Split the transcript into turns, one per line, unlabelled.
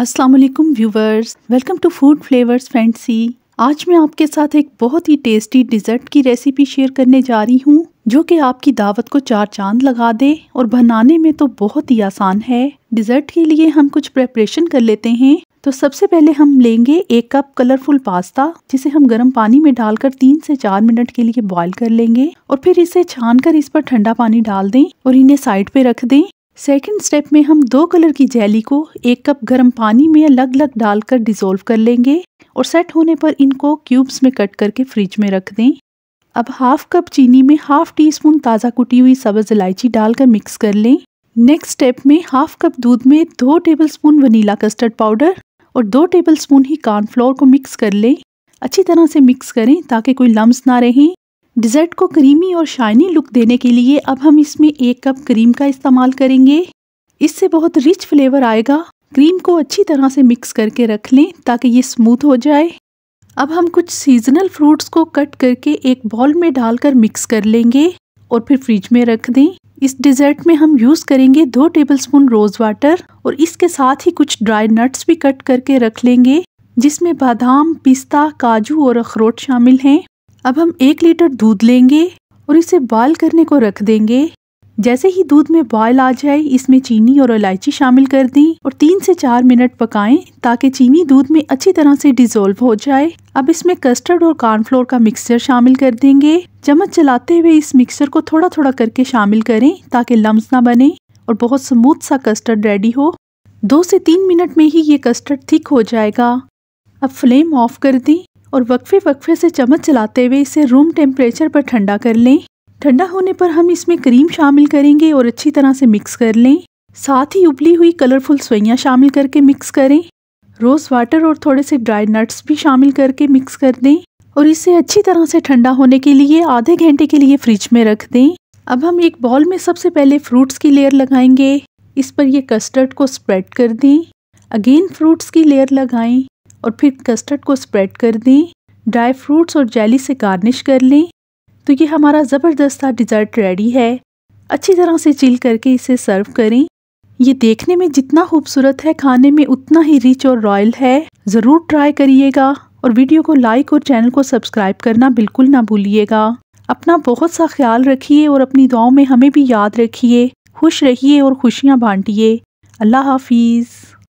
अस्सलाम वालेकुम viewers welcome to food flavours fancy आज मैं आपके साथ एक बहुत ही टेस्टी डिज़र्ट की रेसिपी शेयर करने जा रही हूँ जो कि आपकी दावत को चार चांद लगा दे और बनाने में तो बहुत ही आसान है डिज़र्ट के लिए हम कुछ प्रेपरेशन कर लेते हैं तो सबसे पहले हम लेंगे एक कप कलरफुल पास्ता जिसे हम गर्म पानी में डालकर तीन से चार मिनट के लिए बॉईल कर लेंगे और फिर इसे छानकर इस पर ठंडा पानी डाल दें और इन्हें साइड पे रख दें सेकेंड स्टेप में हम दो कलर की जेली को एक कप गर्म पानी में अलग अलग डालकर डिज़ोल्व कर लेंगे और सेट होने पर इनको क्यूब्स में कट करके फ्रिज में रख दें अब हाफ कप चीनी में हाफ टी स्पून ताज़ा कुटी हुई सब्ज़ इलायची डालकर मिक्स कर लें नेक्स्ट स्टेप में हाफ कप दूध में दो tablespoon vanilla custard powder और दो टेबल स्पून ही कॉर्नफ्लोर को मिक्स कर लें अच्छी तरह से मिक्स करें ताकि कोई लम्ब ना रहें डिज़र्ट को क्रीमी और शाइनी लुक देने के लिए अब हम इसमें एक कप क्रीम का इस्तेमाल करेंगे इससे बहुत रिच फ्लेवर आएगा क्रीम को अच्छी तरह से मिक्स करके रख लें ताकि ये स्मूथ हो जाए अब हम कुछ सीजनल फ्रूट्स को कट करके एक बॉल में डालकर मिक्स कर लेंगे और फिर फ्रिज में रख दें इस डिज़र्ट में हम यूज़ करेंगे दो टेबलस्पून रोज़ वाटर और इसके साथ ही कुछ ड्राई नट्स भी कट करके रख लेंगे जिसमें बादाम पिस्ता काजू और अखरोट शामिल हैं अब हम एक लीटर दूध लेंगे और इसे बॉयल करने को रख देंगे जैसे ही दूध में बॉयल आ जाए इसमें चीनी और इलायची शामिल कर दें और तीन से चार मिनट पकाएं ताकि चीनी दूध में अच्छी तरह से डिजोल्व हो जाए अब इसमें कस्टर्ड और कॉर्नफ्लोर का मिक्सचर शामिल कर देंगे चम्मच चलाते हुए इस मिक्सचर को थोड़ा थोड़ा करके शामिल करें ताकि लम्स ना बने और बहुत स्मूथ सा कस्टर्ड रेडी हो दो से तीन मिनट में ही ये कस्टर्ड थिक हो जाएगा अब फ्लेम ऑफ कर दें और वक्फे वक्फे से चम्मच चलाते हुए इसे रूम टेम्परेचर पर ठंडा कर लें ठंडा होने पर हम इसमें क्रीम शामिल करेंगे और अच्छी तरह से मिक्स कर लें साथ ही उबली हुई कलरफुल सोइयाँ शामिल करके मिक्स करें रोज़ वाटर और थोड़े से ड्राई नट्स भी शामिल करके मिक्स कर दें और इसे अच्छी तरह से ठंडा होने के लिए आधे घंटे के लिए फ्रिज में रख दें अब हम एक बॉल में सबसे पहले फ्रूट्स की लेयर लगाएंगे इस पर यह कस्टर्ड को स्प्रेड कर दें अगेन फ्रूट्स की लेयर लगाएं और फिर कस्टर्ड को स्प्रेड कर दें ड्राई फ्रूट्स और जेली से गार्निश कर लें तो ये हमारा ज़बरदस्त सा डिज़र्ट रेडी है अच्छी तरह से चिल करके इसे सर्व करें ये देखने में जितना खूबसूरत है खाने में उतना ही रिच और रॉयल है ज़रूर ट्राई करिएगा और वीडियो को लाइक और चैनल को सब्सक्राइब करना बिल्कुल ना भूलिएगा अपना बहुत सा ख्याल रखिए और अपनी दुआओं में हमें भी याद रखिए खुश रहिए और खुशियाँ बांटिए अल्लाह हाफिज़